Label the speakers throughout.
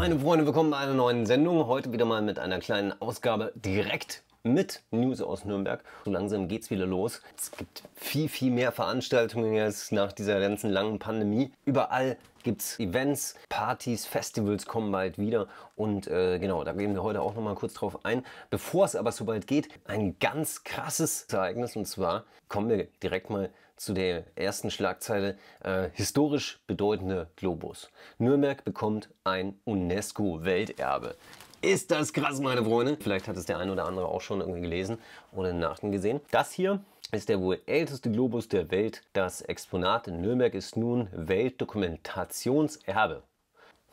Speaker 1: meine Freunde, willkommen bei einer neuen Sendung. Heute wieder mal mit einer kleinen Ausgabe direkt mit News aus Nürnberg. So langsam geht's wieder los. Es gibt viel, viel mehr Veranstaltungen jetzt nach dieser ganzen langen Pandemie. Überall gibt's Events, Partys, Festivals kommen bald wieder. Und äh, genau, da gehen wir heute auch nochmal kurz drauf ein. Bevor es aber so bald geht, ein ganz krasses Ereignis. Und zwar kommen wir direkt mal zu der ersten Schlagzeile äh, historisch bedeutende Globus. Nürnberg bekommt ein UNESCO-Welterbe. Ist das krass, meine Freunde? Vielleicht hat es der eine oder andere auch schon irgendwie gelesen oder in Nachrichten gesehen. Das hier ist der wohl älteste Globus der Welt. Das Exponat in Nürnberg ist nun Weltdokumentationserbe.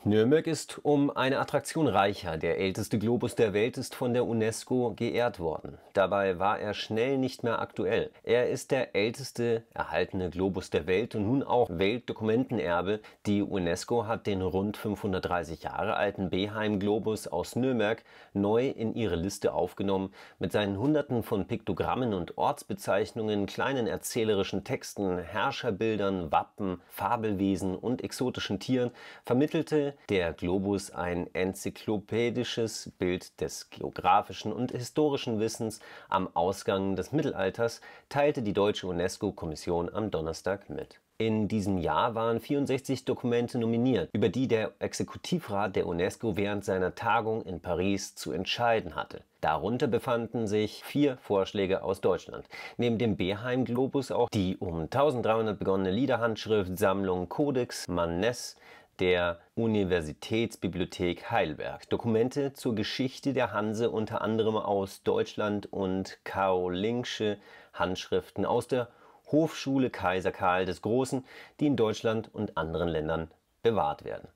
Speaker 1: Nürnberg ist um eine Attraktion reicher. Der älteste Globus der Welt ist von der UNESCO geehrt worden. Dabei war er schnell nicht mehr aktuell. Er ist der älteste erhaltene Globus der Welt und nun auch Weltdokumentenerbe. Die UNESCO hat den rund 530 Jahre alten Beheim-Globus aus Nürnberg neu in ihre Liste aufgenommen. Mit seinen Hunderten von Piktogrammen und Ortsbezeichnungen, kleinen erzählerischen Texten, Herrscherbildern, Wappen, Fabelwesen und exotischen Tieren vermittelte der Globus ein enzyklopädisches Bild des geografischen und historischen Wissens am Ausgang des Mittelalters, teilte die deutsche UNESCO-Kommission am Donnerstag mit. In diesem Jahr waren 64 Dokumente nominiert, über die der Exekutivrat der UNESCO während seiner Tagung in Paris zu entscheiden hatte. Darunter befanden sich vier Vorschläge aus Deutschland. Neben dem Beheim Globus auch die um 1300 begonnene Liederhandschrift Sammlung Codex Mannes, der Universitätsbibliothek Heidelberg. Dokumente zur Geschichte der Hanse unter anderem aus Deutschland und karolingische Handschriften aus der Hofschule Kaiser Karl des Großen, die in Deutschland und anderen Ländern bewahrt werden.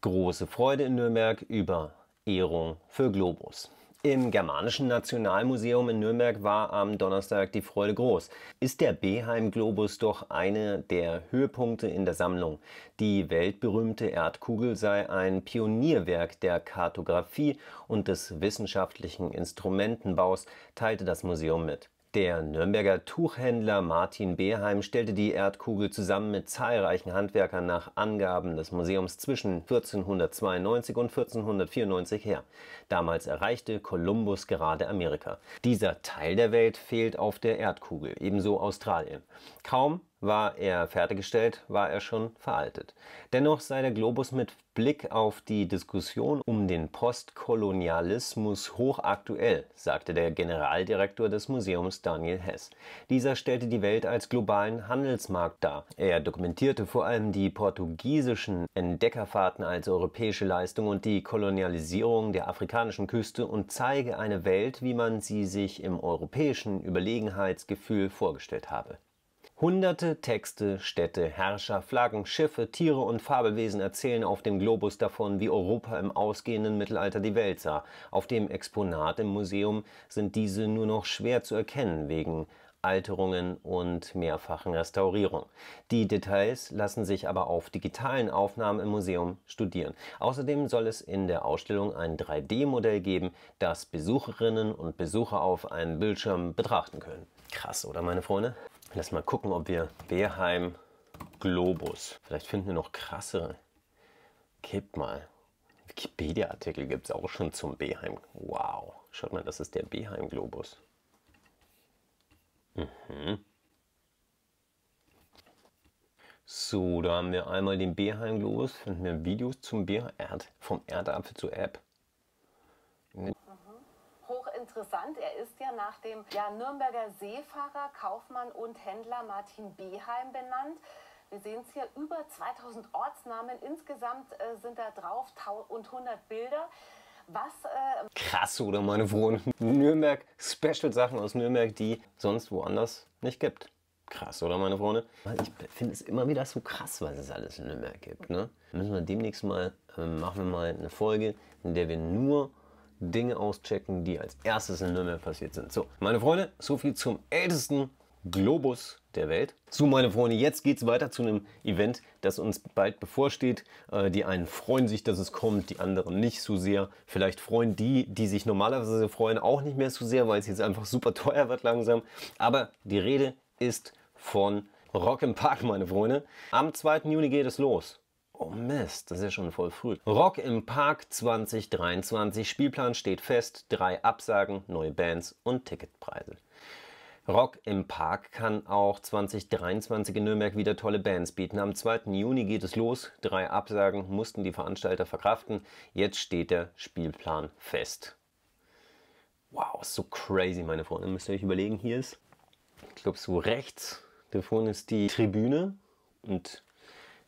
Speaker 1: Große Freude in Nürnberg über Ehrung für Globus. Im Germanischen Nationalmuseum in Nürnberg war am Donnerstag die Freude groß. Ist der Beheim-Globus doch eine der Höhepunkte in der Sammlung. Die weltberühmte Erdkugel sei ein Pionierwerk der Kartografie und des wissenschaftlichen Instrumentenbaus, teilte das Museum mit. Der Nürnberger Tuchhändler Martin Beheim stellte die Erdkugel zusammen mit zahlreichen Handwerkern nach Angaben des Museums zwischen 1492 und 1494 her. Damals erreichte Kolumbus gerade Amerika. Dieser Teil der Welt fehlt auf der Erdkugel, ebenso Australien. Kaum war er fertiggestellt, war er schon veraltet. Dennoch sei der Globus mit Blick auf die Diskussion um den Postkolonialismus hochaktuell, sagte der Generaldirektor des Museums Daniel Hess. Dieser stellte die Welt als globalen Handelsmarkt dar. Er dokumentierte vor allem die portugiesischen Entdeckerfahrten als europäische Leistung und die Kolonialisierung der afrikanischen Küste und zeige eine Welt, wie man sie sich im europäischen Überlegenheitsgefühl vorgestellt habe. Hunderte Texte, Städte, Herrscher, Flaggen, Schiffe, Tiere und Fabelwesen erzählen auf dem Globus davon, wie Europa im ausgehenden Mittelalter die Welt sah. Auf dem Exponat im Museum sind diese nur noch schwer zu erkennen wegen Alterungen und mehrfachen Restaurierung. Die Details lassen sich aber auf digitalen Aufnahmen im Museum studieren. Außerdem soll es in der Ausstellung ein 3D-Modell geben, das Besucherinnen und Besucher auf einem Bildschirm betrachten können. Krass, oder meine Freunde? Lass mal gucken, ob wir Beheim Globus. Vielleicht finden wir noch krassere. Gebt mal. Wikipedia-Artikel gibt es auch schon zum Beheim. Wow. Schaut mal, das ist der Beheim Globus. Mhm. So, da haben wir einmal den Beheim Globus. Finden wir Videos zum Beheim. Erd, vom Erdapfel zur App interessant. Er ist ja nach dem ja, Nürnberger Seefahrer, Kaufmann und Händler Martin Beheim benannt. Wir sehen es hier, über 2000 Ortsnamen. Insgesamt äh, sind da drauf und 100 Bilder. Was, äh Krass, oder meine Freunde. Nürnberg, Special-Sachen aus Nürnberg, die sonst woanders nicht gibt. Krass, oder meine Freunde? Ich finde es immer wieder so krass, was es alles in Nürnberg gibt. Ne? Müssen wir demnächst mal, äh, machen wir mal eine Folge, in der wir nur Dinge auschecken, die als erstes in Nürnberg passiert sind. So, meine Freunde, so viel zum ältesten Globus der Welt. So, meine Freunde, jetzt geht es weiter zu einem Event, das uns bald bevorsteht. Äh, die einen freuen sich, dass es kommt, die anderen nicht so sehr. Vielleicht freuen die, die sich normalerweise freuen, auch nicht mehr so sehr, weil es jetzt einfach super teuer wird langsam. Aber die Rede ist von Rock im Park, meine Freunde. Am 2. Juni geht es los. Oh Mist, das ist ja schon voll früh. Rock im Park 2023. Spielplan steht fest. Drei Absagen, neue Bands und Ticketpreise. Rock im Park kann auch 2023 in Nürnberg wieder tolle Bands bieten. Am 2. Juni geht es los. Drei Absagen mussten die Veranstalter verkraften. Jetzt steht der Spielplan fest. Wow, so crazy, meine Freunde. Müsst ihr euch überlegen, hier ist, ich glaube, so rechts da vorne ist die Tribüne und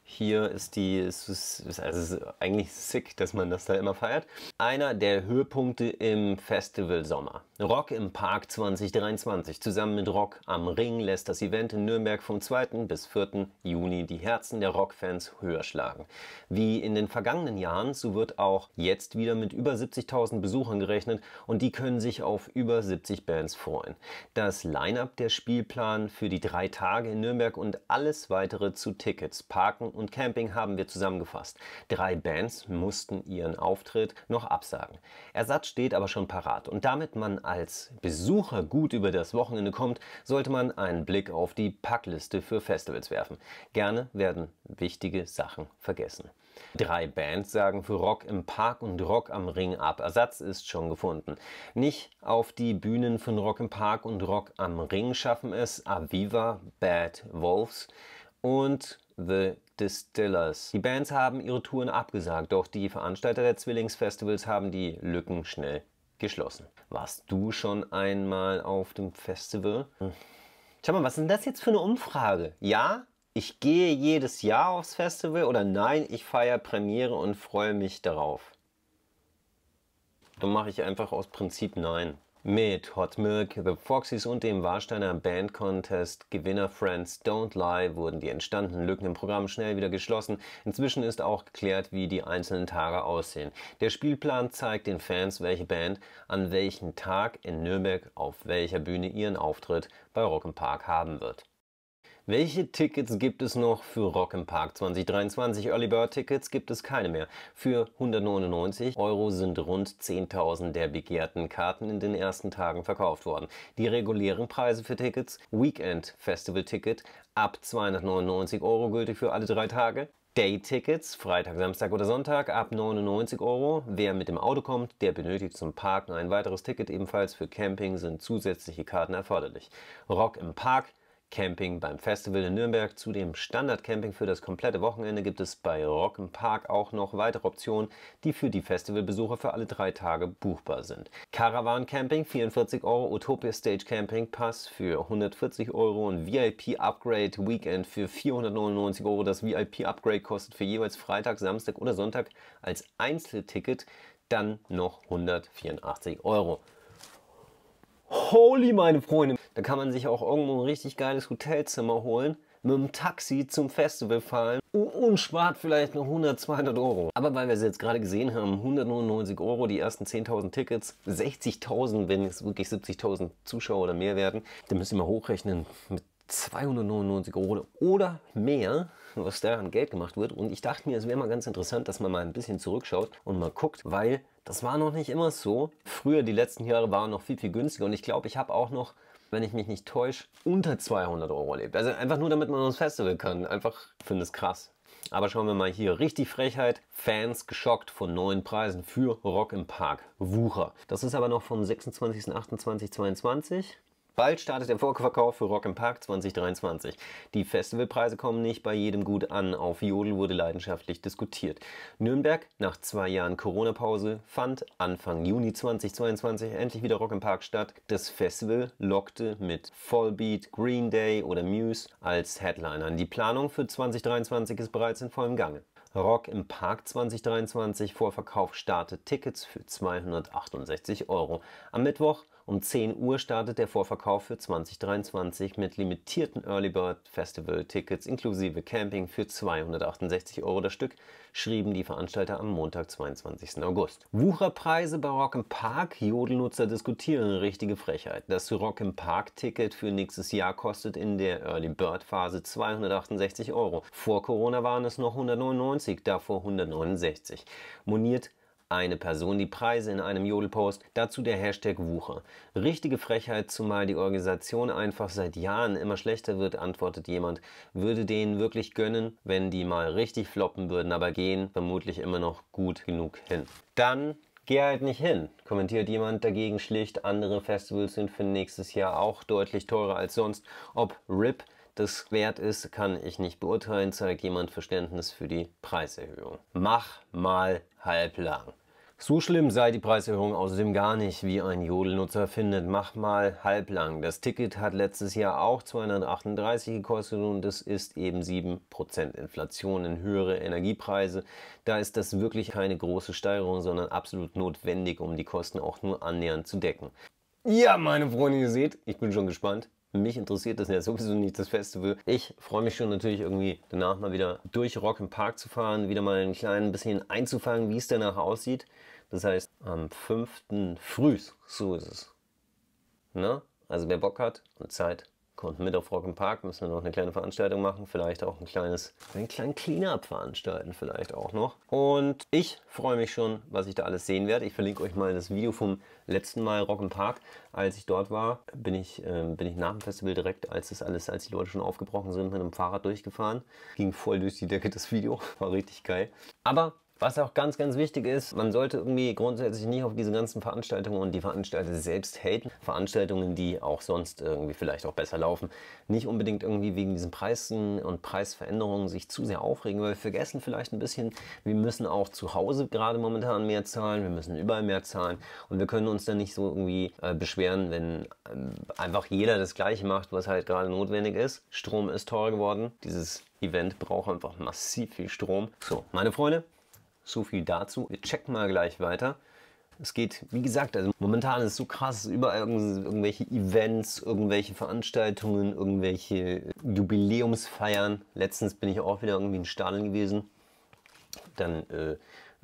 Speaker 1: hier ist die, es ist, ist, also eigentlich sick, dass man das da immer feiert. Einer der Höhepunkte im Festival Sommer. Rock im Park 2023. Zusammen mit Rock am Ring lässt das Event in Nürnberg vom 2. bis 4. Juni die Herzen der Rockfans höher schlagen. Wie in den vergangenen Jahren, so wird auch jetzt wieder mit über 70.000 Besuchern gerechnet und die können sich auf über 70 Bands freuen. Das Line-up, der Spielplan für die drei Tage in Nürnberg und alles weitere zu Tickets, Parken und Camping haben wir zusammengefasst. Drei Bands mussten ihren Auftritt noch absagen. Ersatz steht aber schon parat und damit man als Besucher gut über das Wochenende kommt, sollte man einen Blick auf die Packliste für Festivals werfen. Gerne werden wichtige Sachen vergessen. Drei Bands sagen für Rock im Park und Rock am Ring ab. Ersatz ist schon gefunden. Nicht auf die Bühnen von Rock im Park und Rock am Ring schaffen es Aviva, Bad Wolves und The Distillers. Die Bands haben ihre Touren abgesagt, doch die Veranstalter der Zwillingsfestivals haben die Lücken schnell geschlossen. Warst du schon einmal auf dem Festival? Hm. Schau mal, was ist denn das jetzt für eine Umfrage? Ja, ich gehe jedes Jahr aufs Festival oder nein, ich feiere Premiere und freue mich darauf. Dann mache ich einfach aus Prinzip nein. Mit Hot Milk, The Foxys und dem Warsteiner Band Contest Gewinner Friends Don't Lie wurden die entstandenen Lücken im Programm schnell wieder geschlossen. Inzwischen ist auch geklärt, wie die einzelnen Tage aussehen. Der Spielplan zeigt den Fans, welche Band an welchem Tag in Nürnberg auf welcher Bühne ihren Auftritt bei Rock'n'Park haben wird. Welche Tickets gibt es noch für Rock im Park 2023? Early Bird Tickets gibt es keine mehr. Für 199 Euro sind rund 10.000 der begehrten Karten in den ersten Tagen verkauft worden. Die regulären Preise für Tickets, Weekend Festival Ticket ab 299 Euro gültig für alle drei Tage. Day-Tickets, Freitag, Samstag oder Sonntag ab 99 Euro. Wer mit dem Auto kommt, der benötigt zum Parken ein weiteres Ticket. Ebenfalls für Camping sind zusätzliche Karten erforderlich. Rock im Park Camping beim Festival in Nürnberg. Zu dem Standardcamping für das komplette Wochenende gibt es bei Rock im Park auch noch weitere Optionen, die für die Festivalbesucher für alle drei Tage buchbar sind. Caravan Camping 44 Euro, Utopia Stage Camping Pass für 140 Euro und VIP Upgrade Weekend für 499 Euro. Das VIP Upgrade kostet für jeweils Freitag, Samstag oder Sonntag als Einzelticket dann noch 184 Euro. Holy, meine Freunde. Da kann man sich auch irgendwo ein richtig geiles Hotelzimmer holen, mit dem Taxi zum Festival fahren und spart vielleicht noch 100, 200 Euro. Aber weil wir es jetzt gerade gesehen haben, 199 Euro, die ersten 10.000 Tickets, 60.000, wenn es wirklich 70.000 Zuschauer oder mehr werden, dann müssen wir hochrechnen mit 299 Euro oder mehr was daran Geld gemacht wird. Und ich dachte mir, es wäre mal ganz interessant, dass man mal ein bisschen zurückschaut und mal guckt, weil das war noch nicht immer so. Früher, die letzten Jahre, waren noch viel, viel günstiger. Und ich glaube, ich habe auch noch wenn ich mich nicht täusche, unter 200 Euro erlebt. Also einfach nur, damit man ans Festival kann. Einfach finde es krass. Aber schauen wir mal hier. Richtig Frechheit. Fans geschockt von neuen Preisen für Rock im Park. Wucher. Das ist aber noch vom 26.08.2022. Bald startet der Vorverkauf für Rock im Park 2023. Die Festivalpreise kommen nicht bei jedem gut an. Auf Jodel wurde leidenschaftlich diskutiert. Nürnberg, nach zwei Jahren Corona-Pause, fand Anfang Juni 2022 endlich wieder Rock im Park statt. Das Festival lockte mit Vollbeat, Green Day oder Muse als Headlinern. Die Planung für 2023 ist bereits in vollem Gange. Rock im Park 2023 Vorverkauf startet Tickets für 268 Euro. Am Mittwoch um 10 Uhr startet der Vorverkauf für 2023 mit limitierten Early Bird Festival Tickets inklusive Camping für 268 Euro das Stück, schrieben die Veranstalter am Montag, 22. August. Wucherpreise bei Rock im Park? Jodelnutzer diskutieren richtige Frechheit. Das Rock im Park Ticket für nächstes Jahr kostet in der Early Bird Phase 268 Euro. Vor Corona waren es noch 199, davor 169. Moniert eine Person die Preise in einem Jodelpost, dazu der Hashtag Wucher. Richtige Frechheit, zumal die Organisation einfach seit Jahren immer schlechter wird, antwortet jemand. Würde denen wirklich gönnen, wenn die mal richtig floppen würden, aber gehen vermutlich immer noch gut genug hin. Dann Geh halt nicht hin, kommentiert jemand dagegen schlicht. Andere Festivals sind für nächstes Jahr auch deutlich teurer als sonst. Ob RIP das wert ist, kann ich nicht beurteilen, zeigt jemand Verständnis für die Preiserhöhung. Mach mal halblang. So schlimm sei die Preiserhöhung außerdem gar nicht, wie ein Jodelnutzer findet. Mach mal halblang. Das Ticket hat letztes Jahr auch 238 gekostet und das ist eben 7% Inflation in höhere Energiepreise. Da ist das wirklich keine große Steigerung, sondern absolut notwendig, um die Kosten auch nur annähernd zu decken. Ja, meine Freunde, ihr seht, ich bin schon gespannt. Mich interessiert das ja sowieso nicht, das Festival. Ich freue mich schon natürlich irgendwie danach mal wieder durch Rock im Park zu fahren, wieder mal ein kleines bisschen einzufangen, wie es danach aussieht. Das heißt, am 5. früh, so ist es. Ne? Also wer Bock hat und Zeit, und mit auf Rock Park müssen wir noch eine kleine Veranstaltung machen, vielleicht auch ein kleines, einen kleinen Cleanup veranstalten, vielleicht auch noch. Und ich freue mich schon, was ich da alles sehen werde. Ich verlinke euch mal das Video vom letzten Mal Rock Park. Als ich dort war, bin ich, äh, bin ich nach dem Festival direkt, als das alles, als die Leute schon aufgebrochen sind, mit einem Fahrrad durchgefahren. Ging voll durch die Decke das Video, war richtig geil. Aber was auch ganz, ganz wichtig ist, man sollte irgendwie grundsätzlich nicht auf diese ganzen Veranstaltungen und die Veranstalter selbst haten. Veranstaltungen, die auch sonst irgendwie vielleicht auch besser laufen, nicht unbedingt irgendwie wegen diesen Preisen und Preisveränderungen sich zu sehr aufregen, weil wir vergessen vielleicht ein bisschen, wir müssen auch zu Hause gerade momentan mehr zahlen, wir müssen überall mehr zahlen und wir können uns dann nicht so irgendwie äh, beschweren, wenn äh, einfach jeder das Gleiche macht, was halt gerade notwendig ist. Strom ist teuer geworden. Dieses Event braucht einfach massiv viel Strom. So, meine Freunde, so viel dazu. Wir checken mal gleich weiter. Es geht, wie gesagt, also momentan ist es so krass, überall irgendwelche Events, irgendwelche Veranstaltungen, irgendwelche Jubiläumsfeiern. Letztens bin ich auch wieder irgendwie in Stadeln gewesen. Dann äh,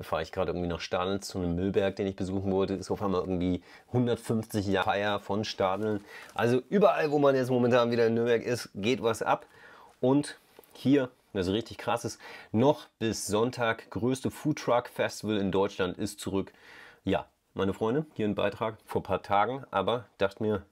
Speaker 1: fahre ich gerade irgendwie nach Stadeln zu einem Müllberg, den ich besuchen wollte. Ist auf einmal irgendwie 150 Jahre Feier von Stadeln. Also überall, wo man jetzt momentan wieder in Nürnberg ist, geht was ab. Und hier also richtig krasses. Noch bis Sonntag größte Food Truck Festival in Deutschland ist zurück. Ja, meine Freunde, hier ein Beitrag vor ein paar Tagen, aber dachte mir,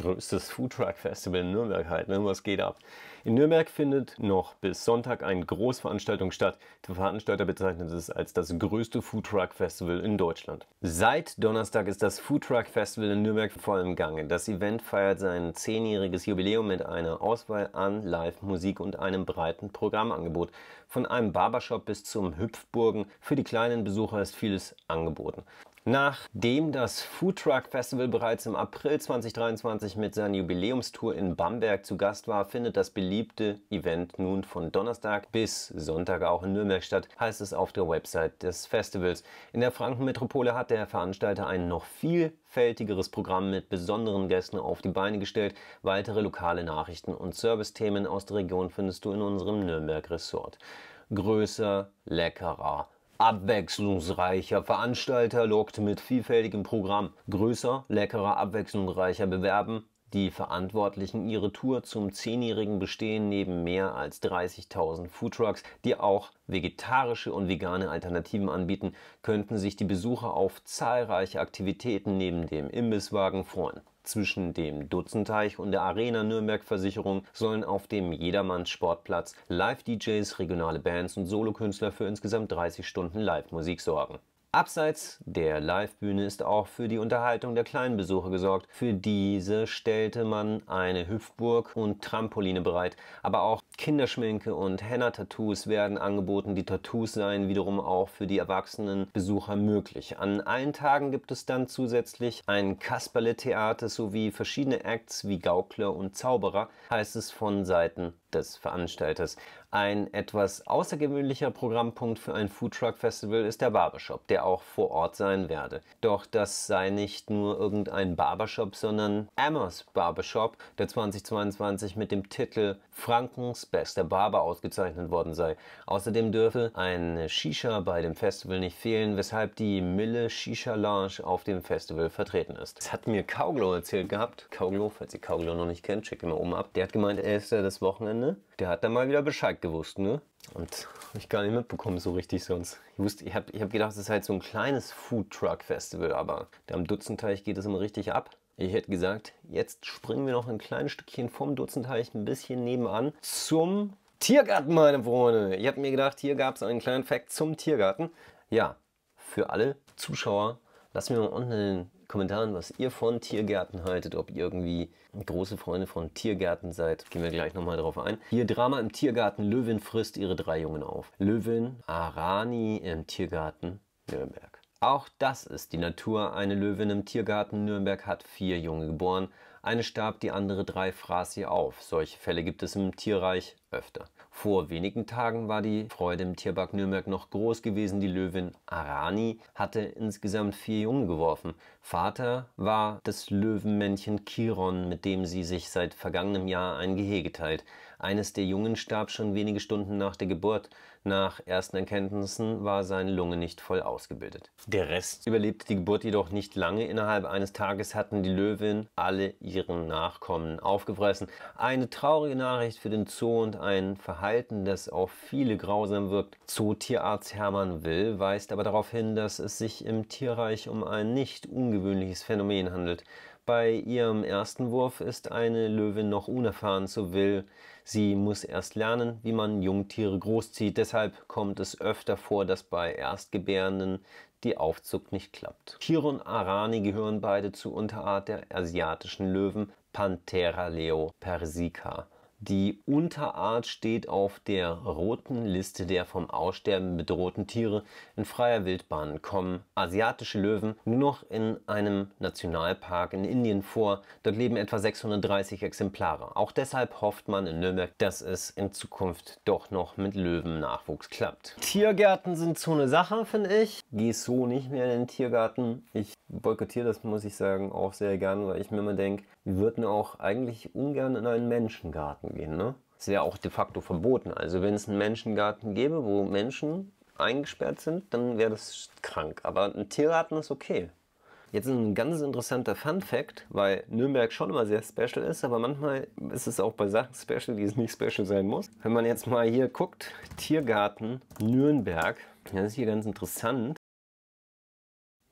Speaker 1: größtes Foodtruck-Festival in Nürnberg halt. Ne? Was geht ab? In Nürnberg findet noch bis Sonntag eine Großveranstaltung statt. Der Veranstalter bezeichnet es als das größte Foodtruck-Festival in Deutschland. Seit Donnerstag ist das Foodtruck-Festival in Nürnberg voll im Gange. Das Event feiert sein zehnjähriges Jubiläum mit einer Auswahl an Live-Musik und einem breiten Programmangebot. Von einem Barbershop bis zum Hüpfburgen. Für die kleinen Besucher ist vieles angeboten. Nachdem das Food Truck Festival bereits im April 2023 mit seiner Jubiläumstour in Bamberg zu Gast war, findet das beliebte Event nun von Donnerstag bis Sonntag auch in Nürnberg statt, heißt es auf der Website des Festivals. In der Frankenmetropole hat der Veranstalter ein noch vielfältigeres Programm mit besonderen Gästen auf die Beine gestellt. Weitere lokale Nachrichten und Servicethemen aus der Region findest du in unserem Nürnberg Resort. Größer, leckerer Abwechslungsreicher Veranstalter lockt mit vielfältigem Programm. Größer, leckerer, abwechslungsreicher bewerben die Verantwortlichen ihre Tour zum 10-jährigen Bestehen neben mehr als 30.000 Foodtrucks, die auch vegetarische und vegane Alternativen anbieten, könnten sich die Besucher auf zahlreiche Aktivitäten neben dem Imbisswagen freuen. Zwischen dem Dutzenteich und der Arena Nürnberg Versicherung sollen auf dem Jedermanns Sportplatz Live-DJs, regionale Bands und Solokünstler für insgesamt 30 Stunden Live-Musik sorgen. Abseits der Live-Bühne ist auch für die Unterhaltung der kleinen Besucher gesorgt. Für diese stellte man eine Hüpfburg und Trampoline bereit, aber auch Kinderschminke und Henna-Tattoos werden angeboten. Die Tattoos seien wiederum auch für die erwachsenen Besucher möglich. An allen Tagen gibt es dann zusätzlich ein Kasperle-Theater sowie verschiedene Acts wie Gaukler und Zauberer, heißt es von Seiten des Veranstalters. Ein etwas außergewöhnlicher Programmpunkt für ein Foodtruck Festival ist der Barbershop, der auch vor Ort sein werde. Doch das sei nicht nur irgendein Barbershop, sondern Amos Barbershop, der 2022 mit dem Titel Frankens bester Barber ausgezeichnet worden sei. Außerdem dürfe ein Shisha bei dem Festival nicht fehlen, weshalb die Mille Shisha Lounge auf dem Festival vertreten ist. Das hat mir Kauglo erzählt gehabt. Kauglo, falls ihr Kauglo noch nicht kennt, checkt ihn mal oben ab. Der hat gemeint, er ist ja das Wochenende. Der hat dann mal wieder Bescheid gewusst, ne? Und hab ich gar nicht mitbekommen so richtig sonst. Ich wusste, ich habe ich hab gedacht, es ist halt so ein kleines Food Truck Festival, aber da am Dutzenteich geht es immer richtig ab. Ich hätte gesagt, jetzt springen wir noch ein kleines Stückchen vom Dutzendteich ein bisschen nebenan zum Tiergarten, meine Freunde. Ich habe mir gedacht, hier gab es einen kleinen Fact zum Tiergarten. Ja, für alle Zuschauer, lasst mir mal unten in den Kommentaren, was ihr von Tiergärten haltet, ob ihr irgendwie große Freunde von Tiergärten seid. Gehen wir gleich nochmal drauf ein. Hier Drama im Tiergarten, Löwin frisst ihre drei Jungen auf. Löwin, Arani im Tiergarten, Nürnberg. Auch das ist die Natur. Eine Löwin im Tiergarten Nürnberg hat vier Junge geboren. Eine starb, die andere drei fraß sie auf. Solche Fälle gibt es im Tierreich öfter. Vor wenigen Tagen war die Freude im Tierpark Nürnberg noch groß gewesen. Die Löwin Arani hatte insgesamt vier Jungen geworfen. Vater war das Löwenmännchen Chiron, mit dem sie sich seit vergangenem Jahr ein Gehege teilt. Eines der Jungen starb schon wenige Stunden nach der Geburt. Nach ersten Erkenntnissen war seine Lunge nicht voll ausgebildet. Der Rest überlebte die Geburt jedoch nicht lange. Innerhalb eines Tages hatten die Löwen alle ihren Nachkommen aufgefressen. Eine traurige Nachricht für den Zoo und ein Verhalten, das auf viele grausam wirkt. Zootierarzt Hermann Will weist aber darauf hin, dass es sich im Tierreich um ein nicht ungewöhnliches Phänomen handelt. Bei ihrem ersten Wurf ist eine Löwin noch unerfahren zu will. Sie muss erst lernen, wie man Jungtiere großzieht. Deshalb kommt es öfter vor, dass bei Erstgebärenden die Aufzucht nicht klappt. Tiere und Arani gehören beide zur Unterart der asiatischen Löwen Panthera leo persica. Die Unterart steht auf der roten Liste der vom Aussterben bedrohten Tiere in freier Wildbahn, kommen asiatische Löwen nur noch in einem Nationalpark in Indien vor. Dort leben etwa 630 Exemplare. Auch deshalb hofft man in Nürnberg, dass es in Zukunft doch noch mit Löwennachwuchs klappt. Tiergärten sind so eine Sache, finde ich. Geh so nicht mehr in den Tiergarten. Ich boykottiere das, muss ich sagen, auch sehr gern, weil ich mir immer denke, wir würden auch eigentlich ungern in einen Menschengarten gehen. Ne? Das wäre auch de facto verboten. Also wenn es einen Menschengarten gäbe, wo Menschen eingesperrt sind, dann wäre das krank. Aber ein Tiergarten ist okay. Jetzt ist ein ganz interessanter Fun Fact, weil Nürnberg schon immer sehr special ist, aber manchmal ist es auch bei Sachen special, die es nicht special sein muss. Wenn man jetzt mal hier guckt, Tiergarten Nürnberg, das ist hier ganz interessant.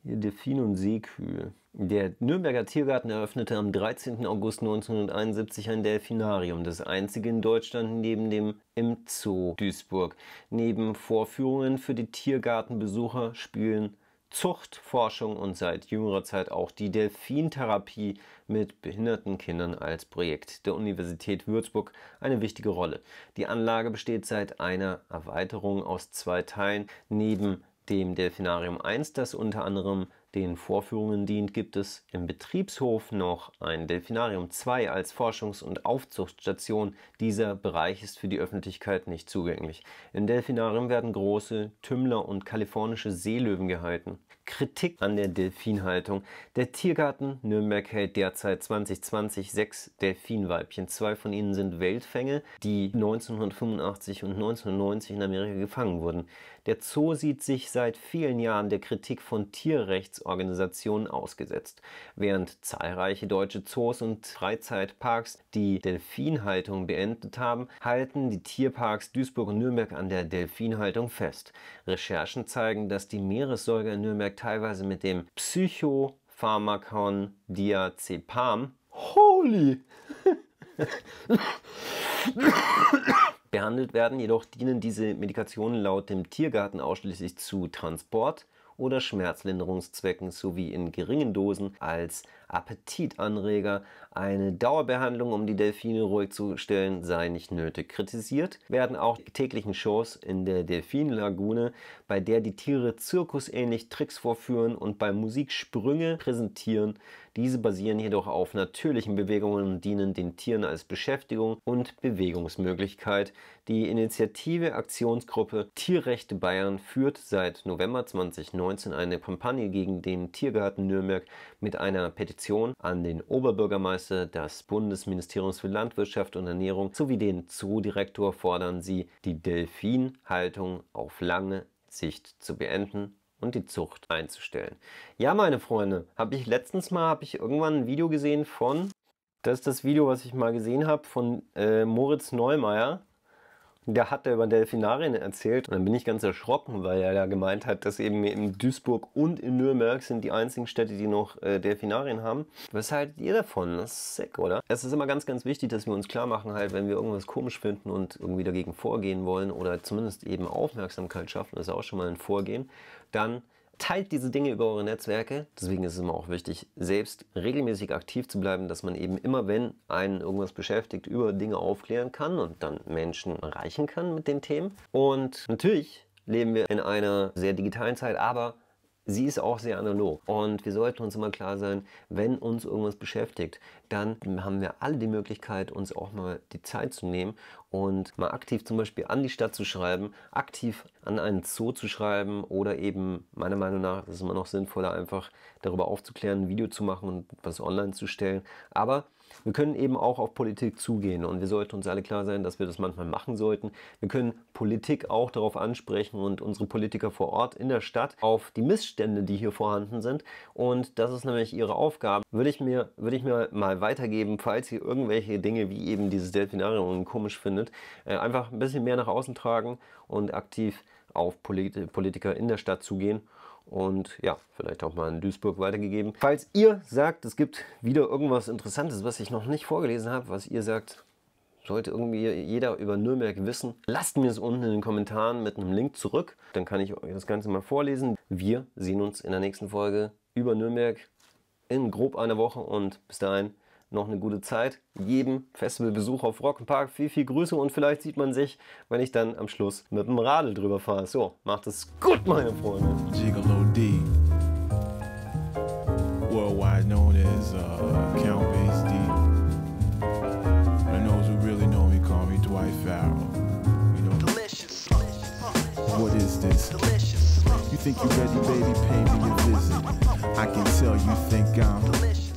Speaker 1: Hier Delfin und Seekühe. Der Nürnberger Tiergarten eröffnete am 13. August 1971 ein Delfinarium, das einzige in Deutschland neben dem im Zoo Duisburg. Neben Vorführungen für die Tiergartenbesucher spielen Zucht, Forschung und seit jüngerer Zeit auch die Delfintherapie mit behinderten Kindern als Projekt der Universität Würzburg eine wichtige Rolle. Die Anlage besteht seit einer Erweiterung aus zwei Teilen. Neben dem Delfinarium 1, das unter anderem den Vorführungen dient, gibt es im Betriebshof noch ein Delfinarium 2 als Forschungs- und Aufzuchtstation. Dieser Bereich ist für die Öffentlichkeit nicht zugänglich. Im Delfinarium werden große Tümmler und kalifornische Seelöwen gehalten. Kritik an der Delfinhaltung. Der Tiergarten Nürnberg hält derzeit 2020 sechs Delfinweibchen. Zwei von ihnen sind Weltfänge, die 1985 und 1990 in Amerika gefangen wurden. Der Zoo sieht sich seit vielen Jahren der Kritik von Tierrechtsorganisationen ausgesetzt. Während zahlreiche deutsche Zoos und Freizeitparks die Delfinhaltung beendet haben, halten die Tierparks Duisburg und Nürnberg an der Delfinhaltung fest. Recherchen zeigen, dass die Meeressäuger in Nürnberg teilweise mit dem Psychopharmakon Diazepam. Holy! behandelt werden, jedoch dienen diese Medikationen laut dem Tiergarten ausschließlich zu Transport- oder Schmerzlinderungszwecken sowie in geringen Dosen als Appetitanreger. Eine Dauerbehandlung, um die Delfine ruhig zu stellen, sei nicht nötig. Kritisiert werden auch die täglichen Shows in der Delfinlagune, bei der die Tiere zirkusähnlich Tricks vorführen und bei Musik Sprünge präsentieren. Diese basieren jedoch auf natürlichen Bewegungen und dienen den Tieren als Beschäftigung und Bewegungsmöglichkeit. Die Initiative Aktionsgruppe Tierrechte Bayern führt seit November 2019 eine Kampagne gegen den Tiergarten Nürnberg mit einer Petition Petition an den Oberbürgermeister, das Bundesministeriums für Landwirtschaft und Ernährung sowie den Zoodirektor fordern sie, die Delfinhaltung auf lange Sicht zu beenden und die Zucht einzustellen. Ja, meine Freunde, habe ich letztens mal habe ich irgendwann ein Video gesehen von das ist das Video, was ich mal gesehen habe von äh, Moritz Neumeier. Da hat er über Delfinarien erzählt und dann bin ich ganz erschrocken, weil er da gemeint hat, dass eben in Duisburg und in Nürnberg sind die einzigen Städte, die noch äh, Delfinarien haben. Was haltet ihr davon? Das ist sick, oder? Es ist immer ganz, ganz wichtig, dass wir uns klar machen, halt, wenn wir irgendwas komisch finden und irgendwie dagegen vorgehen wollen oder zumindest eben Aufmerksamkeit schaffen, das ist auch schon mal ein Vorgehen, dann Teilt diese Dinge über eure Netzwerke. Deswegen ist es immer auch wichtig, selbst regelmäßig aktiv zu bleiben, dass man eben immer, wenn einen irgendwas beschäftigt, über Dinge aufklären kann und dann Menschen erreichen kann mit den Themen. Und natürlich leben wir in einer sehr digitalen Zeit, aber sie ist auch sehr analog. Und wir sollten uns immer klar sein, wenn uns irgendwas beschäftigt, dann haben wir alle die Möglichkeit, uns auch mal die Zeit zu nehmen und mal aktiv zum Beispiel an die Stadt zu schreiben, aktiv an einen Zoo zu schreiben oder eben meiner Meinung nach ist es immer noch sinnvoller, einfach darüber aufzuklären, ein Video zu machen und was online zu stellen. Aber wir können eben auch auf Politik zugehen und wir sollten uns alle klar sein, dass wir das manchmal machen sollten. Wir können Politik auch darauf ansprechen und unsere Politiker vor Ort in der Stadt auf die Missstände, die hier vorhanden sind. Und das ist nämlich ihre Aufgabe. Würde ich mir, würde ich mir mal weitergeben, falls ihr irgendwelche Dinge wie eben dieses Delfinarium komisch findet, äh, einfach ein bisschen mehr nach außen tragen und aktiv auf Politiker in der Stadt zugehen und ja, vielleicht auch mal in Duisburg weitergegeben. Falls ihr sagt, es gibt wieder irgendwas Interessantes, was ich noch nicht vorgelesen habe, was ihr sagt, sollte irgendwie jeder über Nürnberg wissen, lasst mir es unten in den Kommentaren mit einem Link zurück. Dann kann ich euch das Ganze mal vorlesen. Wir sehen uns in der nächsten Folge über Nürnberg in grob einer Woche und bis dahin noch eine gute Zeit. Jedem Festivalbesuch auf Rock'n'Park viel, viel Grüße und vielleicht sieht man sich, wenn ich dann am Schluss mit dem Radl drüber fahre. So, macht es gut, meine Freunde. Gigolo D. Worldwide known as uh, Count Bass D. And those who really know me call me Dwight Farrell. You know, delicious. What is this? Delicious. You think you ready, baby? Pay me a visit. I can tell you think I'm delicious.